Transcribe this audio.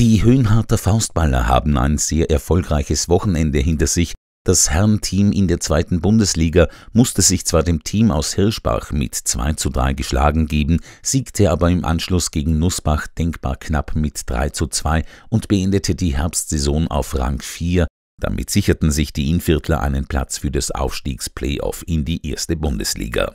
Die Höhnharter Faustballer haben ein sehr erfolgreiches Wochenende hinter sich. Das Herrenteam in der zweiten Bundesliga musste sich zwar dem Team aus Hirschbach mit 2 zu 3 geschlagen geben, siegte aber im Anschluss gegen Nussbach denkbar knapp mit 3 zu 2 und beendete die Herbstsaison auf Rang 4. Damit sicherten sich die Inviertler einen Platz für das Aufstiegsplayoff in die erste Bundesliga.